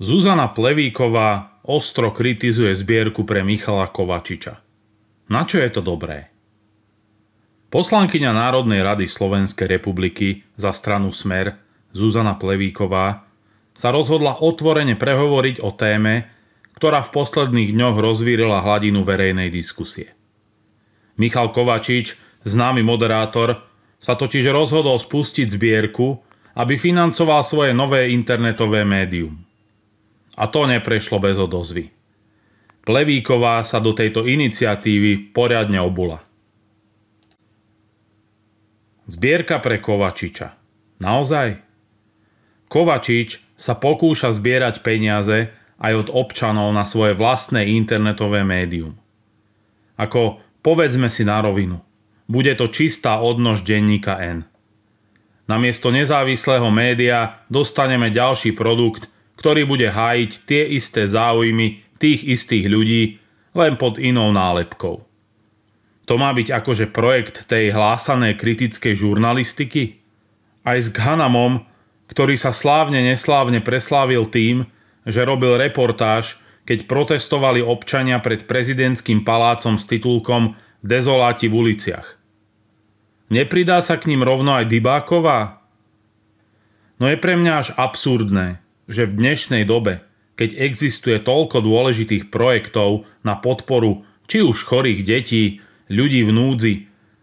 Zuzana Plevíková ostro kritizuje zbierku pre Michala Kovačiča. Na čo je to dobré? Poslankyňa Národnej rady Slovenskej republiky za stranu Smer Zuzana Plevíková sa rozhodla otvorene prehovoriť o téme, ktorá v posledných dňoch rozvírila hladinu verejnej diskusie. Michal Kovačič, známy moderátor, sa totiž rozhodol spustiť zbierku, aby financoval svoje nové internetové médium – a to neprešlo bez odozvy. Plevíková sa do tejto iniciatívy poriadne obula. Zbierka pre Kovačiča. Naozaj? Kovačič sa pokúša zbierať peniaze aj od občanov na svoje vlastné internetové médium. Ako povedzme si na rovinu, bude to čistá odnož denníka N. Namiesto nezávislého média dostaneme ďalší produkt, ktorý bude hájiť tie isté záujmy tých istých ľudí, len pod inou nálepkou. To má byť akože projekt tej hlásanej kritickej žurnalistiky? Aj s Ghanamom, ktorý sa slávne neslávne preslávil tým, že robil reportáž, keď protestovali občania pred prezidentským palácom s titulkom Dezoláti v uliciach. Nepridá sa k ním rovno aj Dybáková? No je pre mňa až absurdné, že v dnešnej dobe, keď existuje toľko dôležitých projektov na podporu či už chorých detí, ľudí v núdzi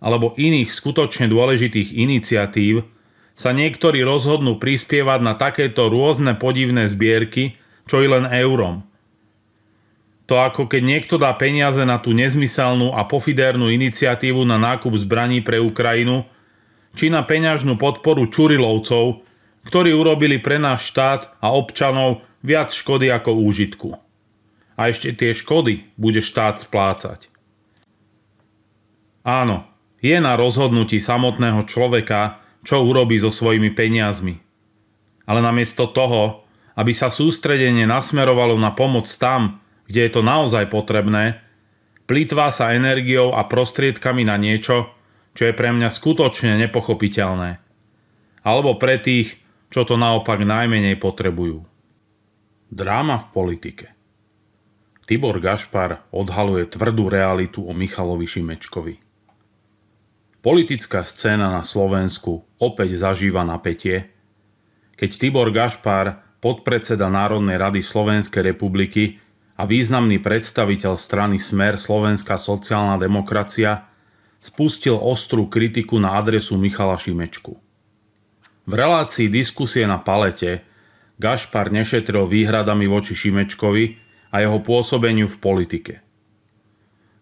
alebo iných skutočne dôležitých iniciatív, sa niektorí rozhodnú prispievať na takéto rôzne podivné zbierky, čo i len eurom. To ako keď niekto dá peniaze na tú nezmyselnú a pofidernú iniciatívu na nákup zbraní pre Ukrajinu, či na peňažnú podporu Čurilovcov, ktorí urobili pre náš štát a občanov viac škody ako úžitku. A ešte tie škody bude štát splácať. Áno, je na rozhodnutí samotného človeka, čo urobí so svojimi peniazmi. Ale namiesto toho, aby sa sústredenie nasmerovalo na pomoc tam, kde je to naozaj potrebné, plýtvá sa energiou a prostriedkami na niečo, čo je pre mňa skutočne nepochopiteľné. Alebo pre tých, čo to naopak najmenej potrebujú. Dráma v politike Tibor Gašpar odhaluje tvrdú realitu o Michalovi Šimečkovi. Politická scéna na Slovensku opäť zažíva napätie, keď Tibor Gašpar, podpredseda Národnej rady Slovenskej republiky a významný predstaviteľ strany Smer Slovenská sociálna demokracia, spustil ostrú kritiku na adresu Michala Šimečku. V relácii diskusie na palete Gašpar nešetril výhradami voči Šimečkovi a jeho pôsobeniu v politike.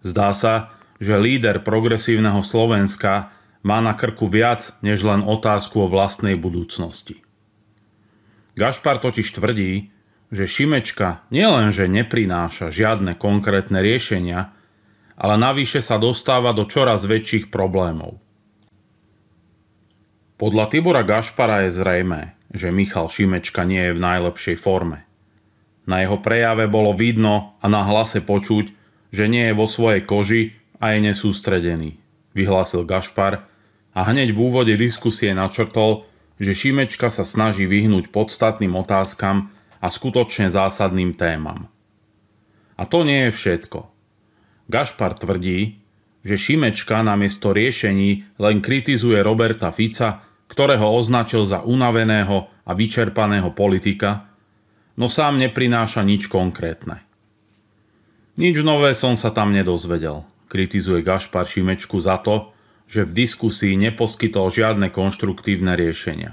Zdá sa, že líder progresívneho Slovenska má na krku viac než len otázku o vlastnej budúcnosti. Gašpar totiž tvrdí, že Šimečka nielenže neprináša žiadne konkrétne riešenia, ale navyše sa dostáva do čoraz väčších problémov – podľa Tibora Gašpara je zrejme, že Michal Šimečka nie je v najlepšej forme. Na jeho prejave bolo vidno a na hlase počuť, že nie je vo svojej koži a je nesústredený, vyhlásil Gašpar a hneď v úvode diskusie načrtol, že Šimečka sa snaží vyhnúť podstatným otázkam a skutočne zásadným témam. A to nie je všetko. Gašpar tvrdí, že Šimečka namiesto riešení len kritizuje Roberta Fica ktorého označil za unaveného a vyčerpaného politika, no sám neprináša nič konkrétne. Nič nové som sa tam nedozvedel, kritizuje Gašpar Šimečku za to, že v diskusii neposkytol žiadne konštruktívne riešenia.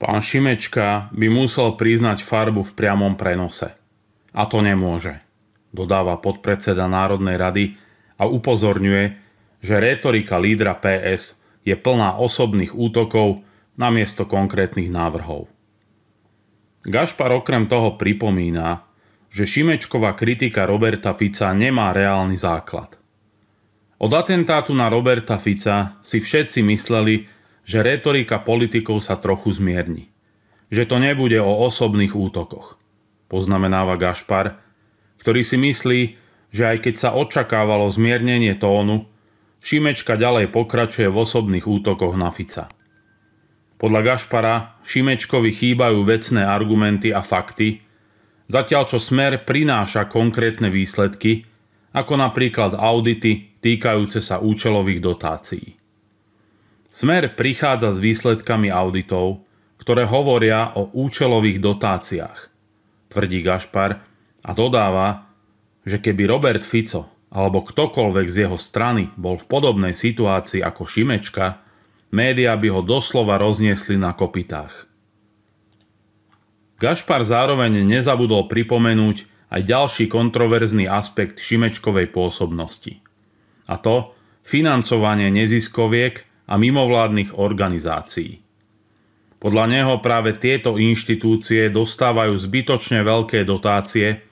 Pán Šimečka by musel priznať farbu v priamom prenose. A to nemôže, dodáva podpredseda Národnej rady a upozorňuje, že retorika lídra PS je plná osobných útokov namiesto konkrétnych návrhov. Gašpar okrem toho pripomína, že Šimečková kritika Roberta Fica nemá reálny základ. Od atentátu na Roberta Fica si všetci mysleli, že retorika politikov sa trochu zmierni. Že to nebude o osobných útokoch, poznamenáva Gašpar, ktorý si myslí, že aj keď sa očakávalo zmiernenie tónu, Šimečka ďalej pokračuje v osobných útokoch na Fica. Podľa Gašpara Šimečkovi chýbajú vecné argumenty a fakty, zatiaľ čo Smer prináša konkrétne výsledky, ako napríklad audity týkajúce sa účelových dotácií. Smer prichádza s výsledkami auditov, ktoré hovoria o účelových dotáciách, tvrdí Gašpar a dodáva, že keby Robert Fico alebo ktokoľvek z jeho strany bol v podobnej situácii ako Šimečka, médiá by ho doslova rozniesli na kopitách. Gašpar zároveň nezabudol pripomenúť aj ďalší kontroverzný aspekt Šimečkovej pôsobnosti. A to financovanie neziskoviek a mimovládnych organizácií. Podľa neho práve tieto inštitúcie dostávajú zbytočne veľké dotácie,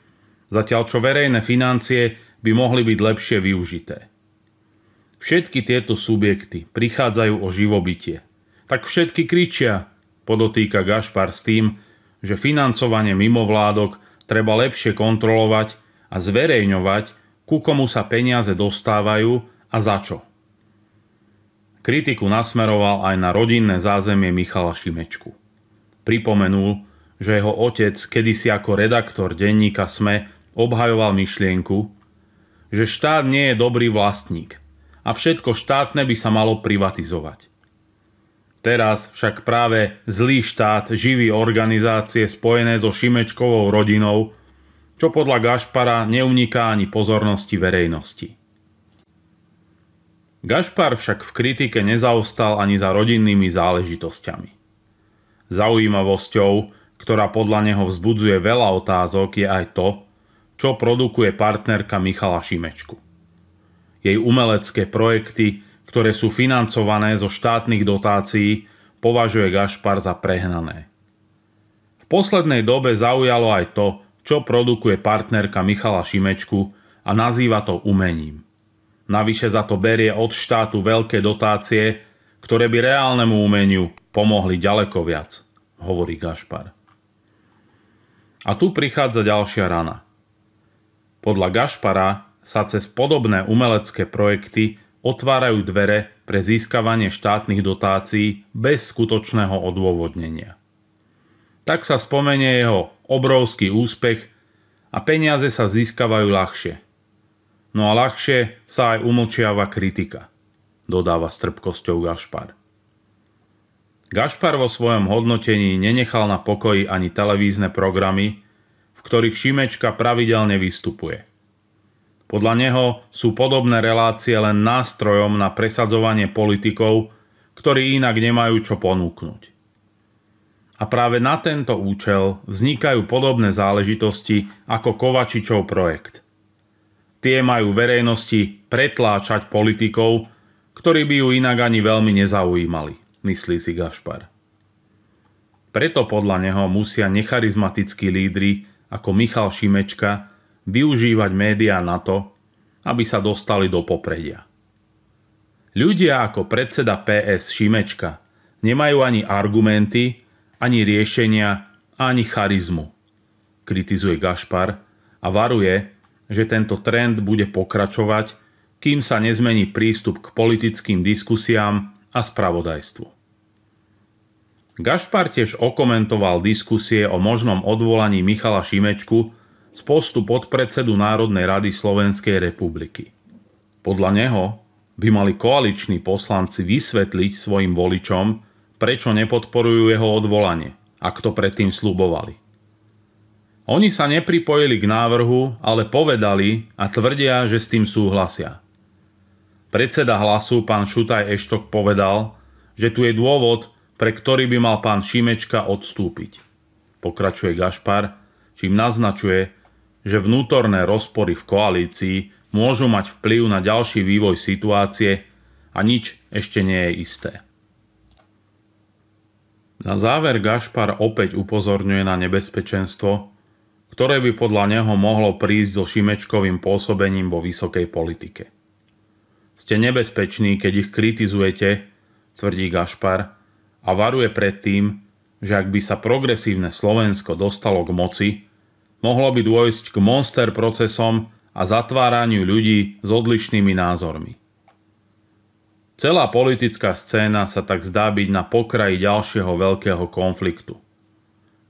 zatiaľ čo verejné financie by mohli byť lepšie využité. Všetky tieto subjekty prichádzajú o živobytie. Tak všetky kričia, podotýka Gašpar s tým, že financovanie mimovládok treba lepšie kontrolovať a zverejňovať, ku komu sa peniaze dostávajú a za čo. Kritiku nasmeroval aj na rodinné zázemie Michala Šimečku. Pripomenul, že jeho otec kedysi ako redaktor denníka SME obhajoval myšlienku, že štát nie je dobrý vlastník a všetko štátne by sa malo privatizovať. Teraz však práve zlý štát živí organizácie spojené so Šimečkovou rodinou, čo podľa Gašpara neuniká ani pozornosti verejnosti. Gašpar však v kritike nezaostal ani za rodinnými záležitosťami. Zaujímavosťou, ktorá podľa neho vzbudzuje veľa otázok, je aj to, čo produkuje partnerka Michala Šimečku. Jej umelecké projekty, ktoré sú financované zo štátnych dotácií, považuje Gašpar za prehnané. V poslednej dobe zaujalo aj to, čo produkuje partnerka Michala Šimečku a nazýva to umením. Navyše za to berie od štátu veľké dotácie, ktoré by reálnemu umeniu pomohli ďaleko viac, hovorí Gašpar. A tu prichádza ďalšia rana. Podľa Gašpara sa cez podobné umelecké projekty otvárajú dvere pre získavanie štátnych dotácií bez skutočného odôvodnenia. Tak sa spomenie jeho obrovský úspech a peniaze sa získavajú ľahšie. No a ľahšie sa aj umlčiava kritika, dodáva s trpkosťou Gašpar. Gašpar vo svojom hodnotení nenechal na pokoji ani televízne programy, ktorých Šimečka pravidelne vystupuje. Podľa neho sú podobné relácie len nástrojom na presadzovanie politikov, ktorí inak nemajú čo ponúknuť. A práve na tento účel vznikajú podobné záležitosti ako Kovačičov projekt. Tie majú verejnosti pretláčať politikov, ktorí by ju inak ani veľmi nezaujímali, myslí si Gašpar. Preto podľa neho musia necharizmatickí lídry ako Michal Šimečka využívať médiá na to, aby sa dostali do popredia. Ľudia ako predseda PS Šimečka nemajú ani argumenty, ani riešenia, ani charizmu, kritizuje Gašpar a varuje, že tento trend bude pokračovať, kým sa nezmení prístup k politickým diskusiám a spravodajstvu. Gašpar tiež okomentoval diskusie o možnom odvolaní Michala Šimečku z postu podpredsedu Národnej rady Slovenskej republiky. Podľa neho by mali koaliční poslanci vysvetliť svojim voličom, prečo nepodporujú jeho odvolanie, ak to predtým slubovali. Oni sa nepripojili k návrhu, ale povedali a tvrdia, že s tým súhlasia. Predseda hlasu, pán Šutaj Eštok, povedal, že tu je dôvod, pre ktorý by mal pán Šimečka odstúpiť. Pokračuje Gašpar, čím naznačuje, že vnútorné rozpory v koalícii môžu mať vplyv na ďalší vývoj situácie a nič ešte nie je isté. Na záver Gašpar opäť upozorňuje na nebezpečenstvo, ktoré by podľa neho mohlo prísť so Šimečkovým pôsobením vo vysokej politike. Ste nebezpeční, keď ich kritizujete, tvrdí Gašpar, a varuje pred tým, že ak by sa progresívne Slovensko dostalo k moci, mohlo by dôjsť k monster procesom a zatváraniu ľudí s odlišnými názormi. Celá politická scéna sa tak zdá byť na pokraji ďalšieho veľkého konfliktu,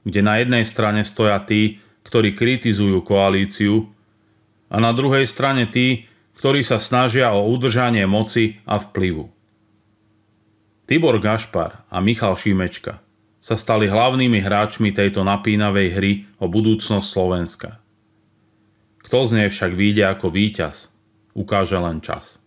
kde na jednej strane stoja tí, ktorí kritizujú koalíciu a na druhej strane tí, ktorí sa snažia o udržanie moci a vplyvu. Tibor Gašpar a Michal Šimečka sa stali hlavnými hráčmi tejto napínavej hry o budúcnosť Slovenska. Kto z nej však vyjde ako víťaz, ukáže len čas.